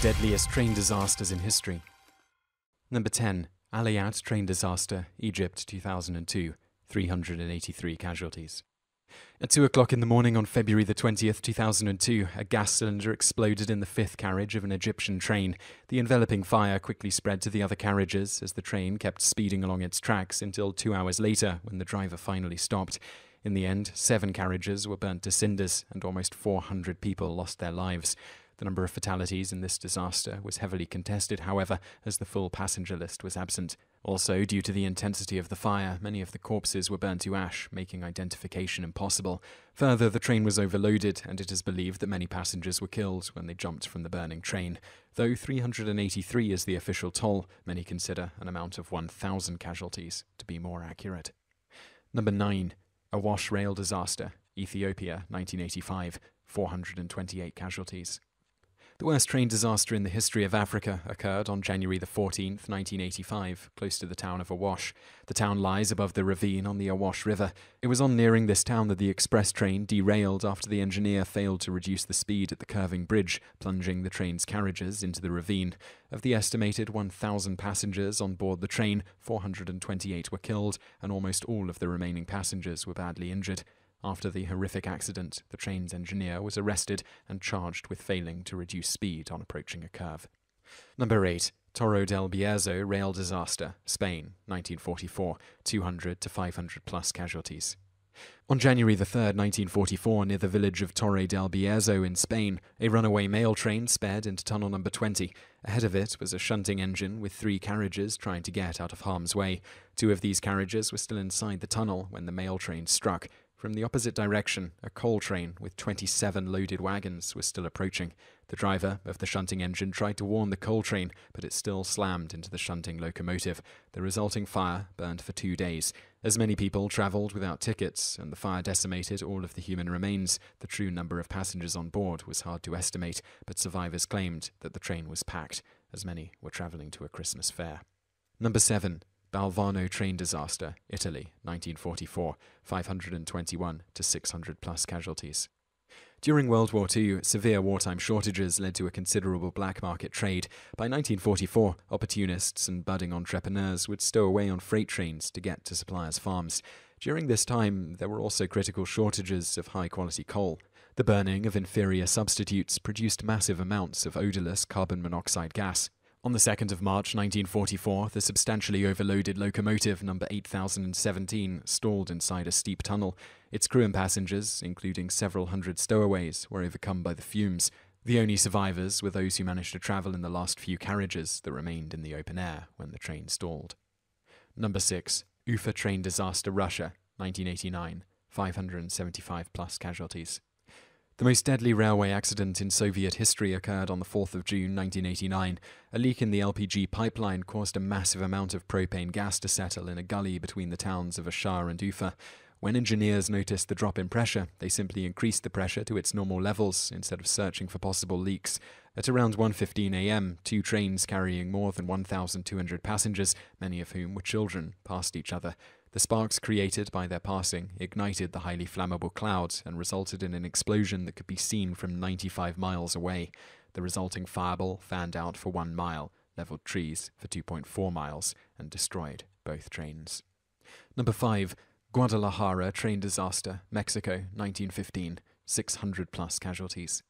deadliest train disasters in history. Number 10. Al train disaster, Egypt 2002, 383 casualties. At 2 o'clock in the morning on February the 20th, 2002, a gas cylinder exploded in the fifth carriage of an Egyptian train. The enveloping fire quickly spread to the other carriages as the train kept speeding along its tracks until two hours later when the driver finally stopped. In the end, seven carriages were burnt to cinders and almost 400 people lost their lives. The number of fatalities in this disaster was heavily contested, however, as the full passenger list was absent. Also, due to the intensity of the fire, many of the corpses were burned to ash, making identification impossible. Further, the train was overloaded, and it is believed that many passengers were killed when they jumped from the burning train. Though 383 is the official toll, many consider an amount of 1,000 casualties to be more accurate. Number 9. A wash rail disaster, Ethiopia, 1985, 428 casualties. The worst train disaster in the history of Africa occurred on January the 14th, 1985, close to the town of Awash. The town lies above the ravine on the Awash River. It was on nearing this town that the express train derailed after the engineer failed to reduce the speed at the curving bridge, plunging the train's carriages into the ravine. Of the estimated 1,000 passengers on board the train, 428 were killed, and almost all of the remaining passengers were badly injured. After the horrific accident, the train's engineer was arrested and charged with failing to reduce speed on approaching a curve. Number 8. Toro del Bierzo rail disaster, Spain, 1944, 200 to 500 plus casualties. On January 3, 1944, near the village of Torre del Bierzo in Spain, a runaway mail train sped into tunnel number 20. Ahead of it was a shunting engine with three carriages trying to get out of harm's way. Two of these carriages were still inside the tunnel when the mail train struck, from the opposite direction, a coal train with 27 loaded wagons was still approaching. The driver of the shunting engine tried to warn the coal train, but it still slammed into the shunting locomotive. The resulting fire burned for two days. As many people travelled without tickets, and the fire decimated all of the human remains, the true number of passengers on board was hard to estimate, but survivors claimed that the train was packed, as many were travelling to a Christmas fair. Number 7. Balvano train disaster, Italy, 1944, 521 to 600 plus casualties. During World War II, severe wartime shortages led to a considerable black market trade. By 1944, opportunists and budding entrepreneurs would stow away on freight trains to get to suppliers' farms. During this time, there were also critical shortages of high quality coal. The burning of inferior substitutes produced massive amounts of odorless carbon monoxide gas, on the 2nd of March 1944, the substantially overloaded locomotive number 8017 stalled inside a steep tunnel. Its crew and passengers, including several hundred stowaways, were overcome by the fumes. The only survivors were those who managed to travel in the last few carriages that remained in the open air when the train stalled. Number 6. Ufa Train Disaster Russia, 1989, 575 plus casualties. The most deadly railway accident in Soviet history occurred on the 4th of June 1989. A leak in the LPG pipeline caused a massive amount of propane gas to settle in a gully between the towns of Ashar and Ufa. When engineers noticed the drop in pressure, they simply increased the pressure to its normal levels instead of searching for possible leaks. At around 1:15 a.m., two trains carrying more than 1,200 passengers, many of whom were children, passed each other. The sparks created by their passing ignited the highly flammable clouds and resulted in an explosion that could be seen from 95 miles away. The resulting fireball fanned out for one mile, leveled trees for 2.4 miles, and destroyed both trains. Number 5. Guadalajara train disaster, Mexico, 1915, 600 plus casualties.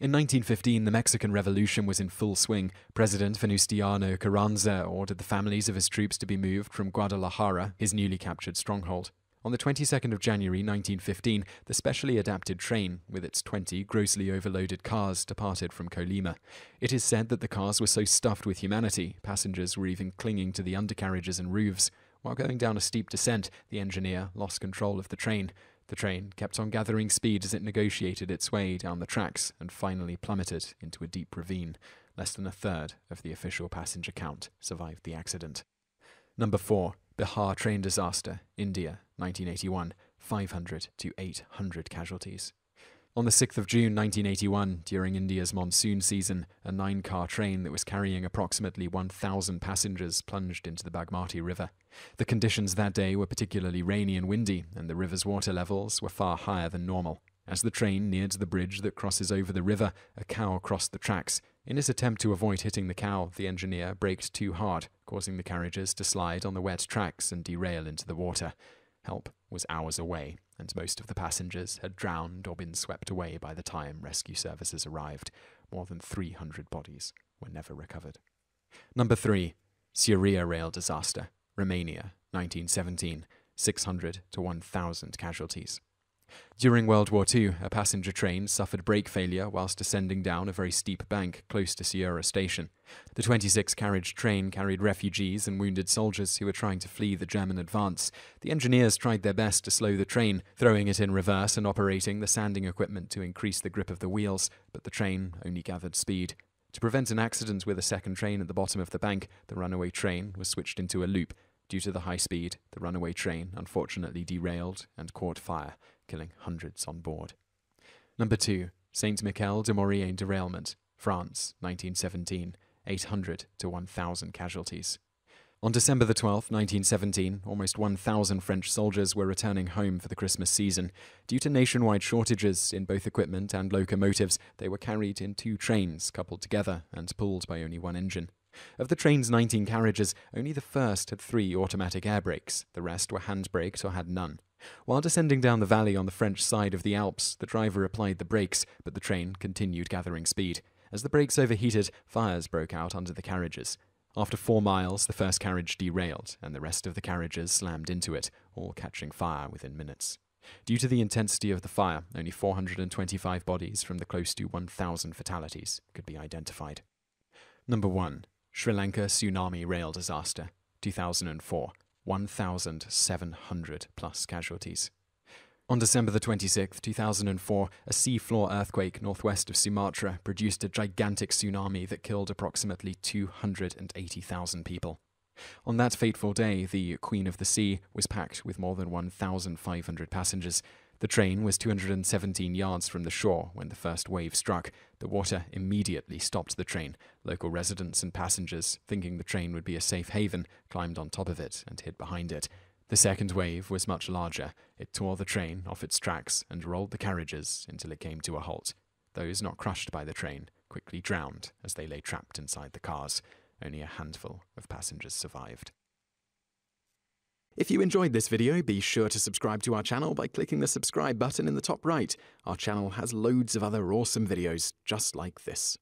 In 1915, the Mexican Revolution was in full swing. President Venustiano Carranza ordered the families of his troops to be moved from Guadalajara, his newly captured stronghold. On the 22nd of January 1915, the specially adapted train, with its 20 grossly overloaded cars, departed from Colima. It is said that the cars were so stuffed with humanity, passengers were even clinging to the undercarriages and roofs. While going down a steep descent, the engineer lost control of the train. The train kept on gathering speed as it negotiated its way down the tracks and finally plummeted into a deep ravine. Less than a third of the official passenger count survived the accident. Number 4. Bihar train disaster, India, 1981, 500 to 800 casualties. On the 6th of June 1981, during India's monsoon season, a nine car train that was carrying approximately 1,000 passengers plunged into the Bagmati River. The conditions that day were particularly rainy and windy, and the river's water levels were far higher than normal. As the train neared the bridge that crosses over the river, a cow crossed the tracks. In his attempt to avoid hitting the cow, the engineer braked too hard, causing the carriages to slide on the wet tracks and derail into the water. Help was hours away, and most of the passengers had drowned or been swept away by the time rescue services arrived. More than 300 bodies were never recovered. Number 3. Syria Rail Disaster, Romania, 1917, 600 to 1,000 casualties. During World War II, a passenger train suffered brake failure whilst descending down a very steep bank close to Sierra Station. The 26 carriage train carried refugees and wounded soldiers who were trying to flee the German advance. The engineers tried their best to slow the train, throwing it in reverse and operating the sanding equipment to increase the grip of the wheels, but the train only gathered speed. To prevent an accident with a second train at the bottom of the bank, the runaway train was switched into a loop Due to the high speed, the runaway train unfortunately derailed and caught fire, killing hundreds on board. Number 2. Saint Michel de Maurienne derailment, France, 1917, 800 to 1,000 casualties. On December 12, 1917, almost 1,000 French soldiers were returning home for the Christmas season. Due to nationwide shortages in both equipment and locomotives, they were carried in two trains coupled together and pulled by only one engine. Of the train's 19 carriages, only the first had three automatic air brakes, the rest were hand brakes or had none. While descending down the valley on the French side of the Alps, the driver applied the brakes, but the train continued gathering speed. As the brakes overheated, fires broke out under the carriages. After four miles, the first carriage derailed, and the rest of the carriages slammed into it, all catching fire within minutes. Due to the intensity of the fire, only 425 bodies from the close to 1,000 fatalities could be identified. Number 1. Sri Lanka tsunami rail disaster, 2004, 1,700 plus casualties. On December the 26th, 2004, a seafloor earthquake northwest of Sumatra produced a gigantic tsunami that killed approximately 280,000 people. On that fateful day, the Queen of the Sea was packed with more than 1,500 passengers. The train was 217 yards from the shore when the first wave struck. The water immediately stopped the train. Local residents and passengers, thinking the train would be a safe haven, climbed on top of it and hid behind it. The second wave was much larger. It tore the train off its tracks and rolled the carriages until it came to a halt. Those not crushed by the train quickly drowned as they lay trapped inside the cars. Only a handful of passengers survived. If you enjoyed this video, be sure to subscribe to our channel by clicking the subscribe button in the top right. Our channel has loads of other awesome videos just like this.